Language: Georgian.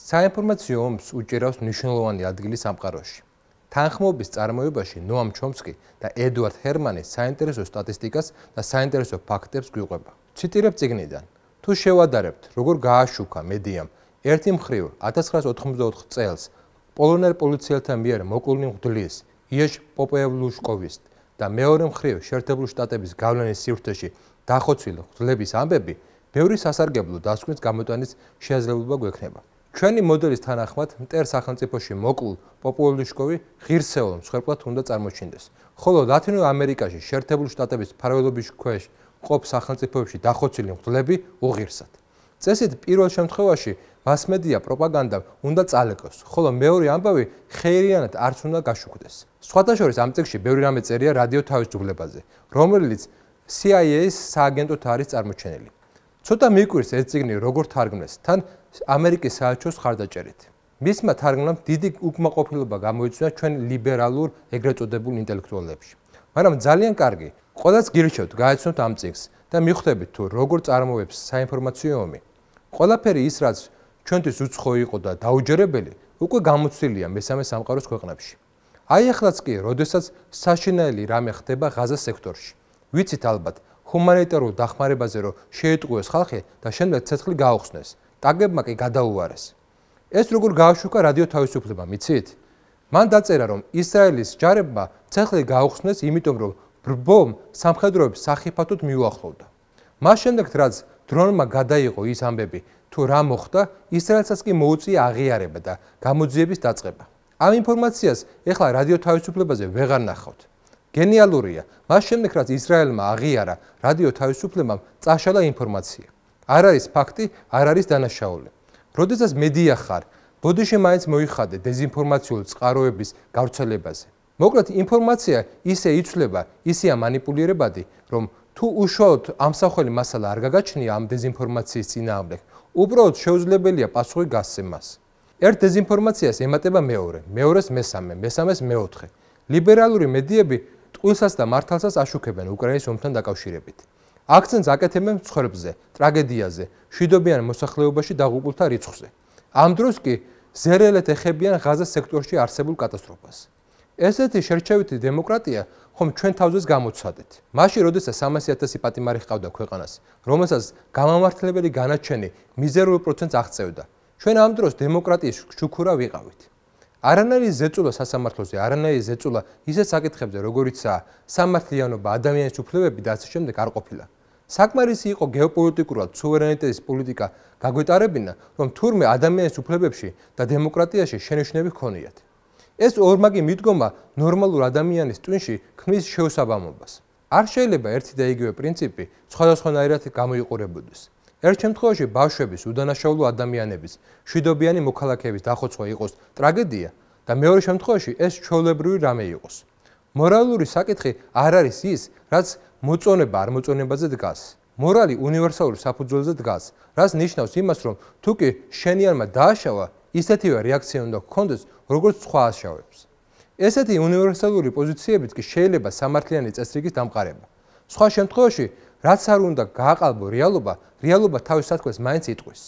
საინფორმაციო ომს უჭირავს მნიშვნელოვანი ადგილი სამყაროში. თანხმობის წარმოებაში ნოამ ჩომსკი და ედვარდ ჰერმანი საინტერესო სტატისტიკას და საინტერესო ფაქტებს გვიყვება. ციტირებ წიგნიდან: თუ შევადარებთ, როგორ გააშუქა მედიამ ერთი მხრივ 1994 წელს პოლონელ პოლიციელთან მიერ მოკულნი მღვდლის იეშ პოპევლუშკოვის და მეორე მხრივ შერტებულ შტატების გავლენის სივრცეში დახოცილი მღვდლების ამბები, ბევრი სასარგებლო დასკვნის გამოტანის შესაძლებლობა გვექნება. ჩვენი მოდელის თანახმად მტერ სახელმწიფოში მოკულ პოპულიშკოვი ღირსეულ მსხვერპლად უნდა წარმოჩინდეს. ხოლო ლათინო ამერიკაში შეერთებული შტატების ფარველობის ქვეშ ყოფ სახელმწიფოებში დახოცილი მხლები უღირსად. წესით პირველ შემთხვევაში მასმედია პროპაგანდა უნდა წალეკოს, ხოლო მეორე ამბავი ხეირიანად არც უნდა გაშუქდეს. სხვათაშორის ამ წიგში ბევრი რამე წერია რადიო თავისუფლებაზე, რომელიც CIA-ის სააგენტოთ არის წარმოჩენილი. ცოტა მიკვირს ეს ციგნი როგორ თარგმნეს თან ამერიკის საერთაშორისო ხარდაჭერით. მისმა თარგმნამ დიდი უკმაყოფილება გამოიწვია ჩვენ ლიბერალურ ეგრეთ წოდებულ ინტელექტუალებში. მაგრამ ძალიან კარგი, ყოველს გირჩევთ გააცნოთ ამ ციგნს და მიხვდებით თუ როგორ წარმოვებს საინფორმაციო ომი. ყველაფერი ის რაც ჩვენთვის უცხო იყო და დაუჯერებელი, უკვე გამოცილია მესამე სამყაროს ქვეყნებში. აი ახლაც კი, როდესაც საშინაელი რამე ხდება ღაზა სექტორში. ვიცით ალბათ, ჰუმანიტარულ დახმარებაზე რომ შეეტყვიოს ხალხი და შემდეგ ცეცხლი გაოხსნეს. ტაგებმა კი გადაუვარეს. ეს როგორ გააშუქა რადიო თავისუფლება, მიცით? მან დაწერა რომ ისრაელის ჯარებმა ცეცხლი გაოხსნეს იმიტომ რომ ბრბომ სამხედროებს სახიფათოდ მიუახლოვდა. მას შემდეგ რაც დრონმა გადაიღო ის ამბები თუ რა მოხდა, ისრაელსაც კი მოუწია აღიარება და გამოძიების დაწყება. ამ ინფორმაციას ეხლა რადიო თავისუფლებაზე ვეღარ ნახავთ. გენიალურია. მას შემდეგ რაც ისრაელმა აღიარა რადიო თავისუფლებამ წაშალა ინფორმაცია. არ არის ფაქტი, არ არის დანაშაული. როდესაც მედია ხარ, ბოდიში მაინც მოიხადე დეზინფორმაციული წყაროების გავრცელებაზე. მოკლედ ინფორმაცია ისე იცვლება, ისეა манипуლირებადი, რომ თუ უშუალოდ ამსახველი მასალა არ გაგაჩნია ამ დეზინფორმაციის წინააღმდეგ, უბრალოდ შეუძლებელია პასუხი გასცემას. ერთ დეზინფორმაციას ემატება მეორე, მეორეს მესამე, მესამეს მეოთხე. ლიბერალური მედიები ყველსაც და მართალსაც აშუქებენ უკრაინის ომთან დაკავშირებით. აქცენტს აკეთებენ მსხვერპზე, ტრაგედიაზე, შიდობიან მოსახლეობაში დაღუპულთა რიცხვზე. ამ დროს კი ზერელეთ ეხებიან ღაზას სექტორში არსებულ კატასტროფას. ესეთი შერჩევითი დემოკრატია ხომ ჩვენ თავზეც გამოცხადეთ. მაში როდესაც 300000 პატიმარი ხავდა ქვეყანას, რომელსაც გამამართლებელი განაჩენი 0% აღწევდა. ჩვენ ამ დროს დემოკრატიის შუქურა ვიყავით. არანაირი ზეწულა სასამართლოზე, არანაირი ზეწულა ისეთ საკითხებზე, როგორიცაა სამართლიანობა, ადამიანის უფლებები და ასე შემდეგ არ ყოფილა. საკმარისი იყო გეოპოლიტიკურად სუვერენიტეტის პოლიტიკა გაგვეტარებინა, რომ თურმე ადამიანის უფლებებში და დემოკრატიაში შენიშნები ჰქონიათ. ეს ორმაგი მიდგომა ნორმალურ ადამიანის ტვინში ქმნის შეუსაბამობას. არ შეიძლება ერთი და იგივე პრინციპი სხვადასხვანაირად გამოიყურებოდეს. ერთ შემთხვევაში ბავშვების უდანაშაულო ადამიანების შვიდობიანი მოქალაქეების დახოცვა იყოს ტრაგედია და მეორე შემთხვევაში ეს ჩვეულებრივი რამე იყოს. მორალური საკითხი არ არის ის, რაც მოწონება არ მოწონებაზე დგას. მორალი უნივერსალური საფუძველზე დგას, რაც ნიშნავს იმას, რომ თუკი შენი არმა დააშავა, ისეთივე რეაქცია უნდა გქონდეს, როგორც სხვა აშავებს. ესეთი უნივერსალური პოზიციებით კი შეიძლება სამართლიანი წესრიგის დამყარება. სხვა შემთხვევაში რაც არ უნდა გააყალბო რეალობა, რეალობა თავის სათქმეს მაინც იტყვის.